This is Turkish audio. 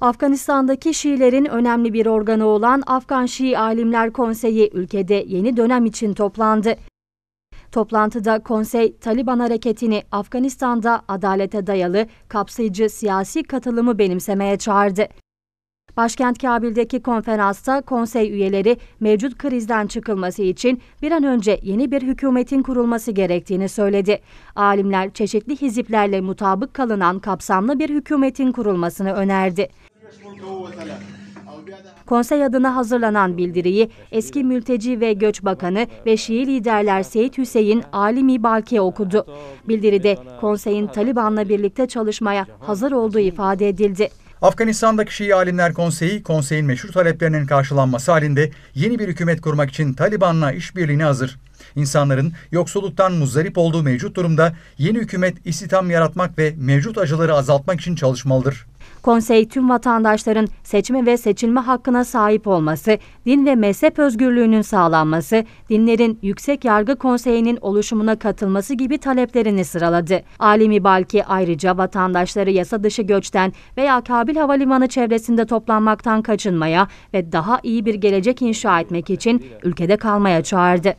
Afganistan'daki Şiilerin önemli bir organı olan Afgan Şii Alimler Konseyi ülkede yeni dönem için toplandı. Toplantıda konsey Taliban hareketini Afganistan'da adalete dayalı kapsayıcı siyasi katılımı benimsemeye çağırdı. Başkent Kabil'deki konferansta konsey üyeleri mevcut krizden çıkılması için bir an önce yeni bir hükümetin kurulması gerektiğini söyledi. Alimler çeşitli hiziplerle mutabık kalınan kapsamlı bir hükümetin kurulmasını önerdi. Konsey adına hazırlanan bildiriyi eski mülteci ve göç bakanı ve Şii liderler Seyit Hüseyin Alimi Balke okudu. Bildiride konseyin Taliban'la birlikte çalışmaya hazır olduğu ifade edildi. Afganistan'daki Şii Alimler Konseyi, konseyin meşhur taleplerinin karşılanması halinde yeni bir hükümet kurmak için Taliban'la işbirliğine hazır. İnsanların yoksulluktan muzdarip olduğu mevcut durumda yeni hükümet istihdam yaratmak ve mevcut acıları azaltmak için çalışmalıdır. Konsey tüm vatandaşların seçme ve seçilme hakkına sahip olması, din ve mezhep özgürlüğünün sağlanması, dinlerin Yüksek Yargı Konseyi'nin oluşumuna katılması gibi taleplerini sıraladı. Alimi Balki ayrıca vatandaşları yasa dışı göçten veya Kabil Havalimanı çevresinde toplanmaktan kaçınmaya ve daha iyi bir gelecek inşa etmek için ülkede kalmaya çağırdı.